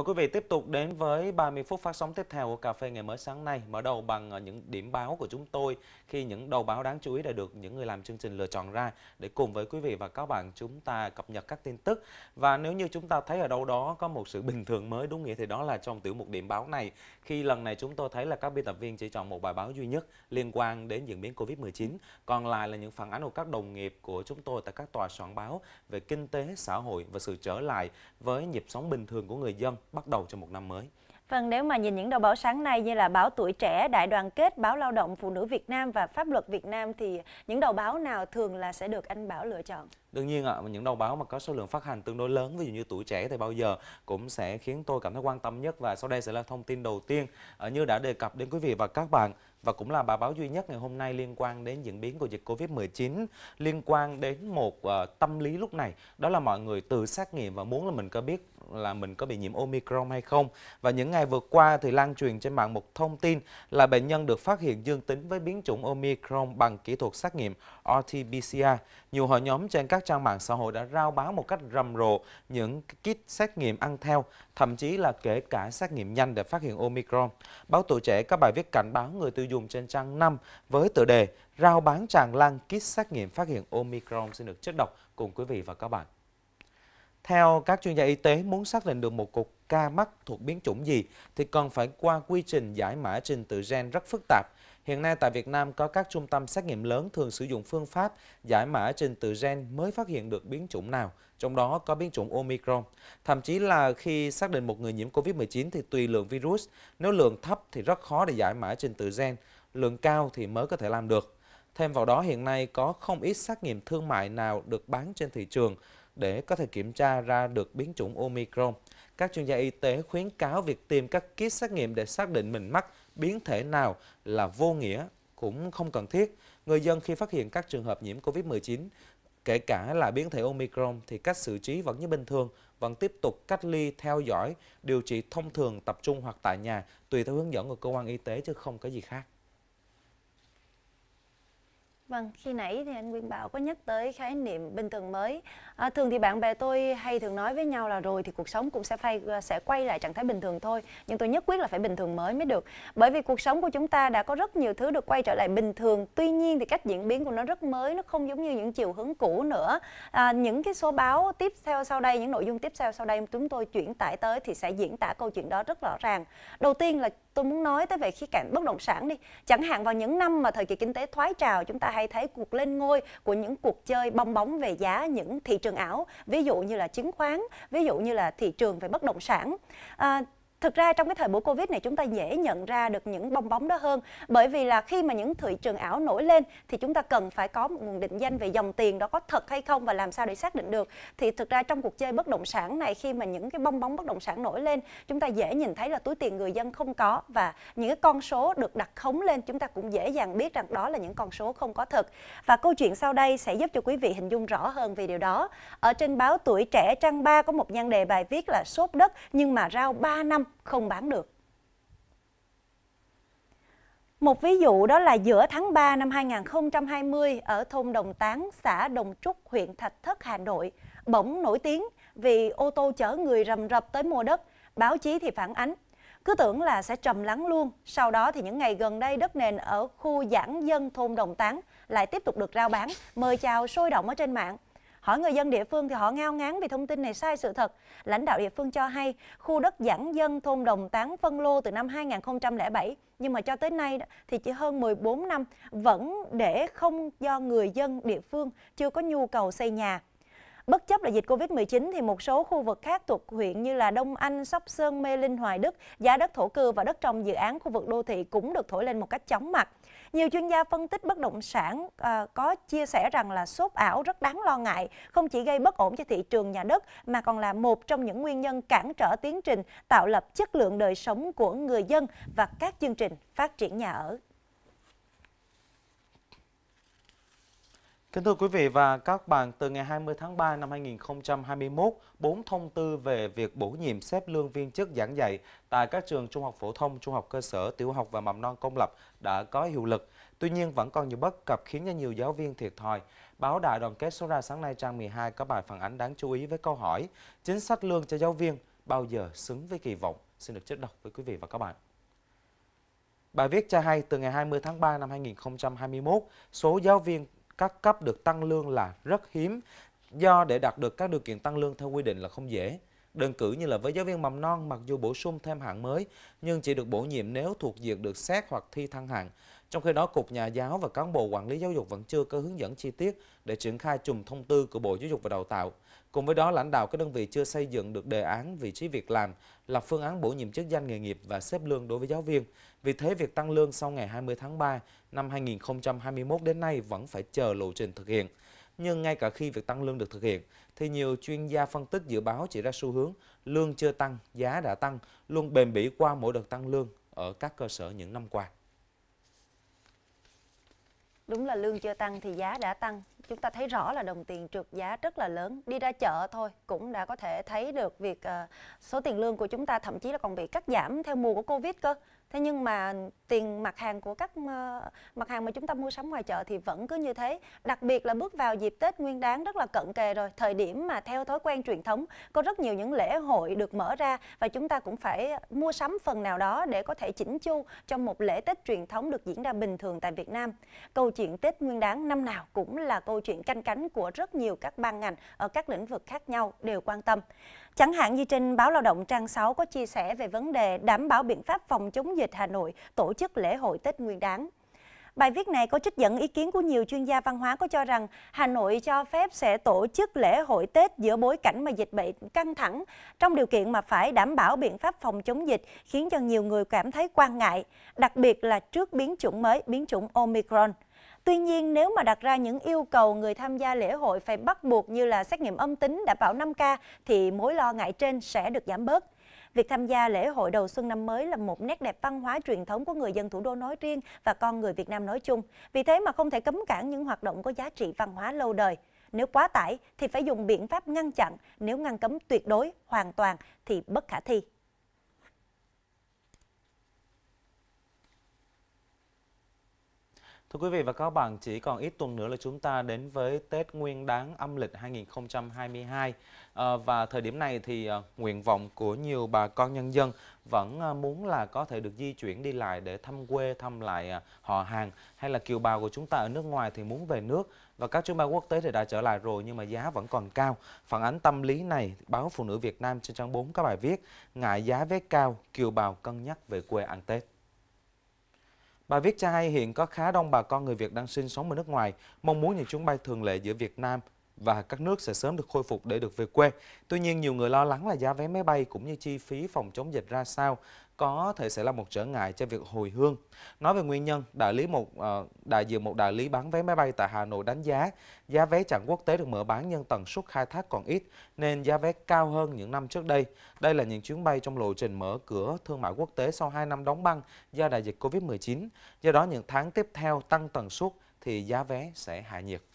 Mời quý vị tiếp tục đến với 30 phút phát sóng tiếp theo của Cà phê Ngày Mới sáng nay. Mở đầu bằng ờ, những điểm báo của chúng tôi khi những đầu báo đáng chú ý đã được những người làm chương trình lựa chọn ra để cùng với quý vị và các bạn chúng ta cập nhật các tin tức. Và nếu như chúng ta thấy ở đâu đó có một sự bình thường mới đúng nghĩa thì đó là trong tiểu mục điểm báo này. Khi lần này chúng tôi thấy là các biên tập viên chỉ chọn một bài báo duy nhất liên quan đến diễn biến Covid-19. Còn lại là những phản ánh của các đồng nghiệp của chúng tôi tại các tòa soạn báo về kinh tế, xã hội và sự trở lại với nhịp sống bình thường của người dân bắt đầu cho một năm mới. Vâng, nếu mà nhìn những đầu báo sáng nay như là báo Tuổi Trẻ, Đại đoàn kết, báo Lao động, Phụ nữ Việt Nam và Pháp luật Việt Nam thì những đầu báo nào thường là sẽ được anh Bảo lựa chọn? Đương nhiên ạ, à, những đầu báo mà có số lượng phát hành tương đối lớn, ví dụ như Tuổi Trẻ thì bao giờ cũng sẽ khiến tôi cảm thấy quan tâm nhất và sau đây sẽ là thông tin đầu tiên ờ, như đã đề cập đến quý vị và các bạn và cũng là bài báo duy nhất ngày hôm nay liên quan đến diễn biến của dịch Covid-19, liên quan đến một uh, tâm lý lúc này, đó là mọi người tự xét nghiệm và muốn là mình có biết là mình có bị nhiễm Omicron hay không. Và những ngày vừa qua thì lan truyền trên mạng một thông tin là bệnh nhân được phát hiện dương tính với biến chủng Omicron bằng kỹ thuật xét nghiệm RT-PCR nhiều hội nhóm trên các trang mạng xã hội đã rao bán một cách rầm rộ những kit xét nghiệm ăn theo, thậm chí là kể cả xét nghiệm nhanh để phát hiện Omicron. Báo Tuổi Trẻ có bài viết cảnh báo người tiêu dùng trên trang 5 với tựa đề Rao bán tràn lan kit xét nghiệm phát hiện Omicron xin được chất độc cùng quý vị và các bạn. Theo các chuyên gia y tế, muốn xác định được một cục ca mắc thuộc biến chủng gì thì cần phải qua quy trình giải mã trình tự gen rất phức tạp. Hiện nay tại Việt Nam có các trung tâm xét nghiệm lớn thường sử dụng phương pháp giải mã trình tự gen mới phát hiện được biến chủng nào, trong đó có biến chủng Omicron. Thậm chí là khi xác định một người nhiễm COVID-19 thì tùy lượng virus, nếu lượng thấp thì rất khó để giải mã trình tự gen, lượng cao thì mới có thể làm được. Thêm vào đó hiện nay có không ít xét nghiệm thương mại nào được bán trên thị trường để có thể kiểm tra ra được biến chủng Omicron. Các chuyên gia y tế khuyến cáo việc tìm các kit xét nghiệm để xác định mình mắc biến thể nào là vô nghĩa cũng không cần thiết. Người dân khi phát hiện các trường hợp nhiễm COVID-19 Kể cả là biến thể Omicron thì cách xử trí vẫn như bình thường, vẫn tiếp tục cách ly, theo dõi, điều trị thông thường, tập trung hoặc tại nhà, tùy theo hướng dẫn của cơ quan y tế chứ không có gì khác. Vâng, khi nãy thì anh Nguyên Bảo có nhắc tới khái niệm bình thường mới. À, thường thì bạn bè tôi hay thường nói với nhau là rồi thì cuộc sống cũng sẽ phải à, sẽ quay lại trạng thái bình thường thôi. Nhưng tôi nhất quyết là phải bình thường mới mới được. Bởi vì cuộc sống của chúng ta đã có rất nhiều thứ được quay trở lại bình thường. Tuy nhiên thì cách diễn biến của nó rất mới, nó không giống như những chiều hướng cũ nữa. À, những cái số báo tiếp theo sau đây, những nội dung tiếp theo sau đây chúng tôi chuyển tải tới thì sẽ diễn tả câu chuyện đó rất rõ ràng. Đầu tiên là tôi muốn nói tới về khía cạnh bất động sản đi chẳng hạn vào những năm mà thời kỳ kinh tế thoái trào chúng ta hay thấy cuộc lên ngôi của những cuộc chơi bong bóng về giá những thị trường ảo ví dụ như là chứng khoán ví dụ như là thị trường về bất động sản à, thực ra trong cái thời buổi covid này chúng ta dễ nhận ra được những bong bóng đó hơn bởi vì là khi mà những thị trường ảo nổi lên thì chúng ta cần phải có một nguồn định danh về dòng tiền đó có thật hay không và làm sao để xác định được thì thực ra trong cuộc chơi bất động sản này khi mà những cái bong bóng bất động sản nổi lên chúng ta dễ nhìn thấy là túi tiền người dân không có và những cái con số được đặt khống lên chúng ta cũng dễ dàng biết rằng đó là những con số không có thật và câu chuyện sau đây sẽ giúp cho quý vị hình dung rõ hơn về điều đó ở trên báo tuổi trẻ trang 3 có một nhan đề bài viết là sốt đất nhưng mà rau 3 năm không bán được. Một ví dụ đó là giữa tháng 3 năm 2020 ở thôn Đồng Tán, xã Đồng Trúc, huyện Thạch Thất, Hà Nội, bỗng nổi tiếng vì ô tô chở người rầm rập tới mua đất, báo chí thì phản ánh. Cứ tưởng là sẽ trầm lắng luôn, sau đó thì những ngày gần đây đất nền ở khu giãn dân thôn Đồng Tán lại tiếp tục được rao bán, mời chào sôi động ở trên mạng. Hỏi người dân địa phương thì họ ngao ngán vì thông tin này sai sự thật. Lãnh đạo địa phương cho hay khu đất giãn dân thôn Đồng Tán phân lô từ năm 2007 nhưng mà cho tới nay thì chỉ hơn 14 năm vẫn để không do người dân địa phương chưa có nhu cầu xây nhà Bất chấp là dịch Covid-19 thì một số khu vực khác thuộc huyện như là Đông Anh, Sóc Sơn, Mê Linh, Hoài Đức, giá đất thổ cư và đất trong dự án khu vực đô thị cũng được thổi lên một cách chóng mặt. Nhiều chuyên gia phân tích bất động sản à, có chia sẻ rằng là sốt ảo rất đáng lo ngại, không chỉ gây bất ổn cho thị trường nhà đất mà còn là một trong những nguyên nhân cản trở tiến trình tạo lập chất lượng đời sống của người dân và các chương trình phát triển nhà ở. Kính thưa quý vị và các bạn, từ ngày 20 tháng 3 năm 2021, 4 thông tư về việc bổ nhiệm xếp lương viên chức giảng dạy tại các trường trung học phổ thông, trung học cơ sở, tiểu học và mầm non công lập đã có hiệu lực. Tuy nhiên, vẫn còn nhiều bất cập khiến cho nhiều giáo viên thiệt thòi. Báo Đại đoàn kết số ra sáng nay trang 12 có bài phản ánh đáng chú ý với câu hỏi Chính sách lương cho giáo viên bao giờ xứng với kỳ vọng? Xin được trích đọc với quý vị và các bạn. Bài viết cho hay từ ngày 20 tháng 3 năm 2021, số giáo viên các cấp được tăng lương là rất hiếm do để đạt được các điều kiện tăng lương theo quy định là không dễ. Đơn cử như là với giáo viên mầm non mặc dù bổ sung thêm hạng mới nhưng chỉ được bổ nhiệm nếu thuộc diện được xét hoặc thi thăng hạng. Trong khi đó, Cục Nhà giáo và cán bộ quản lý giáo dục vẫn chưa có hướng dẫn chi tiết để triển khai chùm thông tư của Bộ Giáo dục và Đào tạo. Cùng với đó, lãnh đạo các đơn vị chưa xây dựng được đề án vị trí việc làm, lập phương án bổ nhiệm chức danh nghề nghiệp và xếp lương đối với giáo viên. Vì thế, việc tăng lương sau ngày 20 tháng 3 năm 2021 đến nay vẫn phải chờ lộ trình thực hiện. Nhưng ngay cả khi việc tăng lương được thực hiện, thì nhiều chuyên gia phân tích dự báo chỉ ra xu hướng lương chưa tăng, giá đã tăng, luôn bền bỉ qua mỗi đợt tăng lương ở các cơ sở những năm qua. Đúng là lương chưa tăng thì giá đã tăng. Chúng ta thấy rõ là đồng tiền trượt giá rất là lớn. Đi ra chợ thôi cũng đã có thể thấy được việc uh, số tiền lương của chúng ta thậm chí là còn bị cắt giảm theo mùa của Covid cơ thế nhưng mà tiền mặt hàng của các ờ, mặt hàng mà chúng ta mua sắm ngoài chợ thì vẫn cứ như thế đặc biệt là bước vào dịp tết nguyên đáng rất là cận kề rồi thời điểm mà theo thói quen truyền thống có rất nhiều những lễ hội được mở ra và chúng ta cũng phải mua sắm phần nào đó để có thể chỉnh chu trong một lễ tết truyền thống được diễn ra bình thường tại việt nam câu chuyện tết nguyên đáng năm nào cũng là câu chuyện canh cánh của rất nhiều các ban ngành ở các lĩnh vực khác nhau đều quan tâm chẳng hạn như trên báo lao động trang 6 có chia sẻ về vấn đề đảm bảo biện pháp phòng chống dịch dịch Hà Nội tổ chức lễ hội Tết Nguyên đán. Bài viết này có trích dẫn ý kiến của nhiều chuyên gia văn hóa có cho rằng Hà Nội cho phép sẽ tổ chức lễ hội Tết giữa bối cảnh mà dịch bệnh căng thẳng, trong điều kiện mà phải đảm bảo biện pháp phòng chống dịch khiến cho nhiều người cảm thấy quan ngại, đặc biệt là trước biến chủng mới, biến chủng Omicron. Tuy nhiên, nếu mà đặt ra những yêu cầu người tham gia lễ hội phải bắt buộc như là xét nghiệm âm tính đảm bảo 5K thì mối lo ngại trên sẽ được giảm bớt. Việc tham gia lễ hội đầu xuân năm mới là một nét đẹp văn hóa truyền thống của người dân thủ đô nói riêng và con người Việt Nam nói chung. Vì thế mà không thể cấm cản những hoạt động có giá trị văn hóa lâu đời. Nếu quá tải thì phải dùng biện pháp ngăn chặn, nếu ngăn cấm tuyệt đối, hoàn toàn thì bất khả thi. Thưa quý vị và các bạn, chỉ còn ít tuần nữa là chúng ta đến với Tết Nguyên đán âm lịch 2022. À, ờ, và thời điểm này thì à, nguyện vọng của nhiều bà con nhân dân vẫn à, muốn là có thể được di chuyển đi lại để thăm quê, thăm lại à, họ hàng hay là kiều bào của chúng ta ở nước ngoài thì muốn về nước và các chuyến bay quốc tế thì đã trở lại rồi nhưng mà giá vẫn còn cao. Phản ánh tâm lý này, báo Phụ nữ Việt Nam trên trang 4 các bài viết ngại giá vé cao, kiều bào cân nhắc về quê ăn Tết. Bà viết cho hay hiện có khá đông bà con người Việt đang sinh sống ở nước ngoài, mong muốn những chuyến bay thường lệ giữa Việt Nam và các nước sẽ sớm được khôi phục để được về quê. Tuy nhiên, nhiều người lo lắng là giá vé máy bay cũng như chi phí phòng chống dịch ra sao có thể sẽ là một trở ngại cho việc hồi hương. Nói về nguyên nhân, đại lý một ờ, đại diện một đại lý bán vé máy bay tại Hà Nội đánh giá giá vé chặng quốc tế được mở bán nhưng tần suất khai thác còn ít nên giá vé cao hơn những năm trước đây. Đây là những chuyến bay trong lộ trình mở cửa thương mại quốc tế sau 2 năm đóng băng do đại dịch Covid-19. Do đó những tháng tiếp theo tăng tần suất thì giá vé sẽ hạ nhiệt.